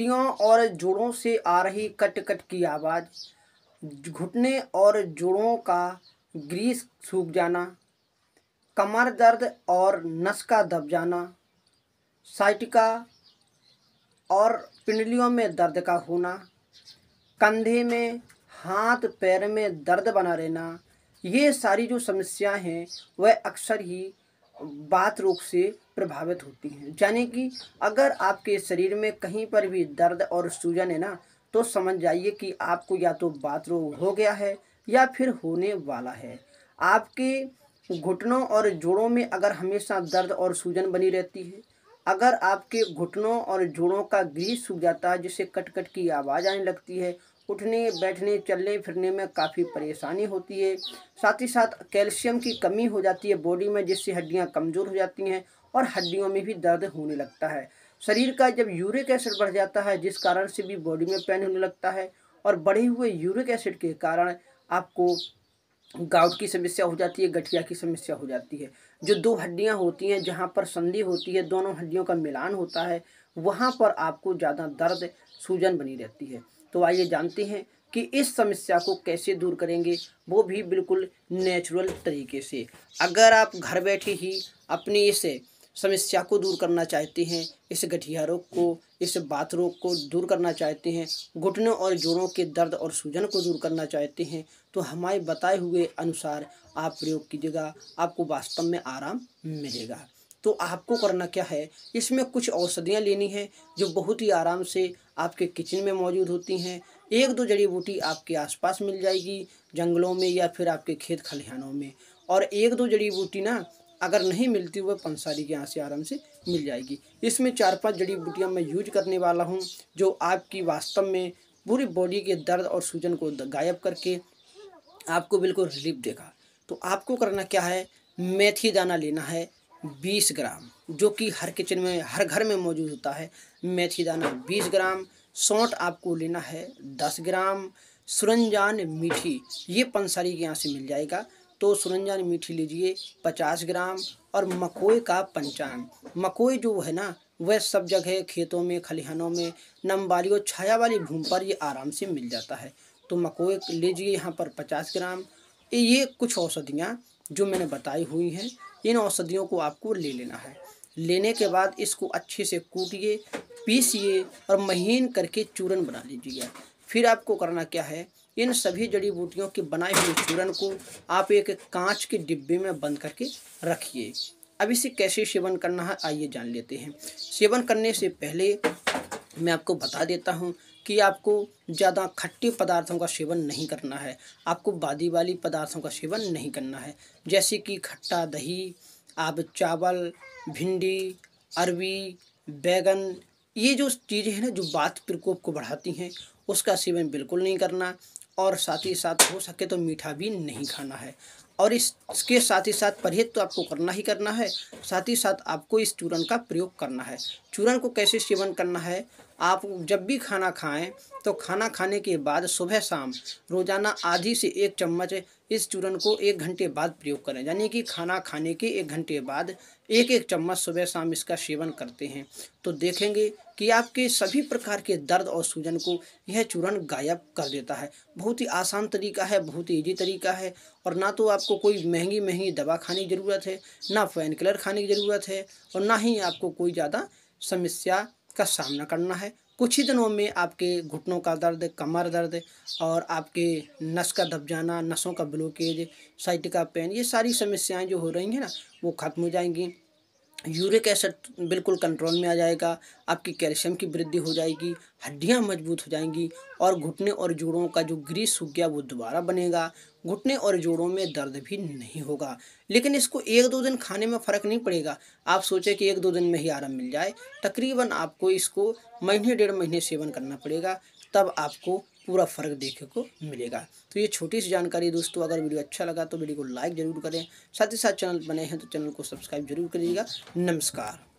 हड्डियों और जोड़ों से आ रही कट कट की आवाज़ घुटने और जोड़ों का ग्रीस सूख जाना कमर दर्द और नस का दब जाना साइटिका और पिंडलियों में दर्द का होना कंधे में हाथ पैर में दर्द बना रहना ये सारी जो समस्याएं हैं वह अक्सर ही बात रोग से प्रभावित होती हैं यानी कि अगर आपके शरीर में कहीं पर भी दर्द और सूजन है ना तो समझ जाइए कि आपको या तो बात रोग हो गया है या फिर होने वाला है आपके घुटनों और जोड़ों में अगर हमेशा दर्द और सूजन बनी रहती है अगर आपके घुटनों और जोड़ों का ग्रीस सूख जाता है जिससे कट कट की आवाज़ आने लगती है उठने बैठने चलने फिरने में काफ़ी परेशानी होती है साथ ही साथ कैल्शियम की कमी हो जाती है बॉडी में जिससे हड्डियाँ कमज़ोर हो जाती हैं और हड्डियों में भी दर्द होने लगता है शरीर का जब यूरिक एसिड बढ़ जाता है जिस कारण से भी बॉडी में पेन होने लगता है और बढ़े हुए यूरिक एसिड के कारण आपको गाउट की समस्या हो जाती है गठिया की समस्या हो जाती है जो दो हड्डियां होती हैं जहां पर संधि होती है दोनों हड्डियों का मिलान होता है वहां पर आपको ज़्यादा दर्द सूजन बनी रहती है तो आइए जानते हैं कि इस समस्या को कैसे दूर करेंगे वो भी बिल्कुल नेचुरल तरीके से अगर आप घर बैठे ही अपनी इस समस्या को दूर करना चाहते हैं इस गठिया रोग को इस बात रोग को दूर करना चाहते हैं घुटनों और जोड़ों के दर्द और सूजन को दूर करना चाहते हैं तो हमारे बताए हुए अनुसार आप प्रयोग कीजिएगा आपको वास्तव में आराम मिलेगा तो आपको करना क्या है इसमें कुछ औषधियाँ लेनी है जो बहुत ही आराम से आपके किचन में मौजूद होती हैं एक दो जड़ी बूटी आपके आसपास मिल जाएगी जंगलों में या फिर आपके खेत खलिहानों में और एक दो जड़ी बूटी ना अगर नहीं मिलती वह पंसारी के यहाँ से आराम से मिल जाएगी इसमें चार पांच जड़ी बूटियाँ मैं यूज करने वाला हूँ जो आपकी वास्तव में पूरी बॉडी के दर्द और सूजन को गायब करके आपको बिल्कुल रिलीफ देगा तो आपको करना क्या है मेथी दाना लेना है बीस ग्राम जो कि हर किचन में हर घर में मौजूद होता है मेथी दाना बीस ग्राम सौंठ आपको लेना है दस ग्राम सुरंजान मीठी ये पंसारी के यहाँ से मिल जाएगा तो सुरंजान मीठी लीजिए पचास ग्राम और मकोई का पंचान मकोई जो है ना वह सब जगह खेतों में खलिहानों में नम वाली और छाया वाली भूमि पर ये आराम से मिल जाता है तो मकोई लीजिए यहाँ पर पचास ग्राम ये कुछ औषधियाँ जो मैंने बताई हुई हैं इन औषधियों को आपको ले लेना है लेने के बाद इसको अच्छे से कूटिए पीसिए और महीन करके चूरन बना लीजिए फिर आपको करना क्या है इन सभी जड़ी बूटियों के बनाए हुए चूरन को आप एक कांच के डिब्बे में बंद करके रखिए अब इसे कैसे सेवन करना है आइए जान लेते हैं सेवन करने से पहले मैं आपको बता देता हूँ कि आपको ज़्यादा खट्टे पदार्थों का सेवन नहीं करना है आपको बादी वाली पदार्थों का सेवन नहीं करना है जैसे कि खट्टा दही आप चावल भिंडी अरवी बैगन ये जो चीज़ें हैं ना जो बात प्रकोप को बढ़ाती हैं उसका सेवन बिल्कुल नहीं करना और साथ ही साथ हो सके तो मीठा भी नहीं खाना है और इसके साथ ही साथ परहेज तो आपको करना ही करना है साथ ही साथ आपको इस चूरन का प्रयोग करना है चूरन को कैसे सेवन करना है आप जब भी खाना खाएं तो खाना खाने के बाद सुबह शाम रोज़ाना आधी से एक चम्मच इस चूरन को एक घंटे बाद प्रयोग करें यानी कि खाना खाने के एक घंटे बाद एक एक चम्मच सुबह शाम इसका सेवन करते हैं तो देखेंगे कि आपके सभी प्रकार के दर्द और सूजन को यह चूर्ण गायब कर देता है बहुत ही आसान तरीका है बहुत ही ईजी तरीका है और ना तो आपको कोई महंगी महंगी दवा खाने की ज़रूरत है ना पेन किलर खाने की ज़रूरत है और ना ही आपको कोई ज़्यादा समस्या का सामना करना है कुछ ही दिनों में आपके घुटनों का दर्द कमर दर्द और आपके नस का दब जाना नसों का ब्लॉकेज साइट का पेन ये सारी समस्याएं जो हो रही हैं ना वो ख़त्म हो जाएंगी यूरिक एसिड बिल्कुल कंट्रोल में आ जाएगा आपकी कैल्शियम की वृद्धि हो जाएगी हड्डियां मजबूत हो जाएंगी और घुटने और जोड़ों का जो ग्रीस सूख गया वो दोबारा बनेगा घुटने और जोड़ों में दर्द भी नहीं होगा लेकिन इसको एक दो दिन खाने में फ़र्क नहीं पड़ेगा आप सोचें कि एक दो दिन में ही आराम मिल जाए तकरीबन आपको इसको महीने डेढ़ महीने सेवन करना पड़ेगा तब आपको पूरा फर्क देखने को मिलेगा तो ये छोटी सी जानकारी दोस्तों अगर वीडियो अच्छा लगा तो वीडियो को लाइक जरूर करें साथ ही साथ चैनल बने हैं तो चैनल को सब्सक्राइब जरूर करिएगा नमस्कार